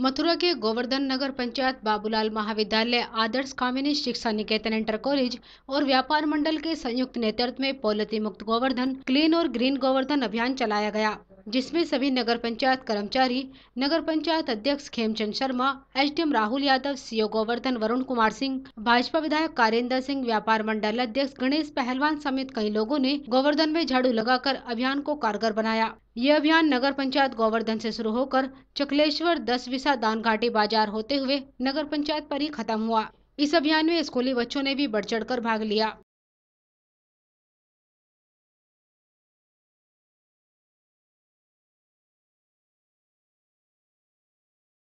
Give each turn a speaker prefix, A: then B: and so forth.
A: मथुरा के गोवर्धन नगर
B: पंचायत बाबूलाल महाविद्यालय आदर्श कामिनी शिक्षा निकेतन इंटर कॉलेज और व्यापार मंडल के संयुक्त नेतृत्व में पॉलिथी मुक्त गोवर्धन क्लीन और ग्रीन गोवर्धन अभियान चलाया गया जिसमें सभी नगर पंचायत कर्मचारी नगर पंचायत अध्यक्ष खेमचंद शर्मा एसडीएम राहुल यादव सीओ गोवर्धन वरुण कुमार सिंह भाजपा विधायक कारेंद्र सिंह व्यापार मंडल अध्यक्ष गणेश पहलवान समेत कई लोगों ने गोवर्धन में झाड़ू लगाकर अभियान को कारगर बनाया ये अभियान नगर पंचायत गोवर्धन से शुरू होकर चकलेश्वर दस विशा दान घाटी बाजार होते हुए
A: नगर पंचायत पर ही खत्म हुआ इस अभियान में स्कूली बच्चों ने भी बढ़ चढ़ भाग लिया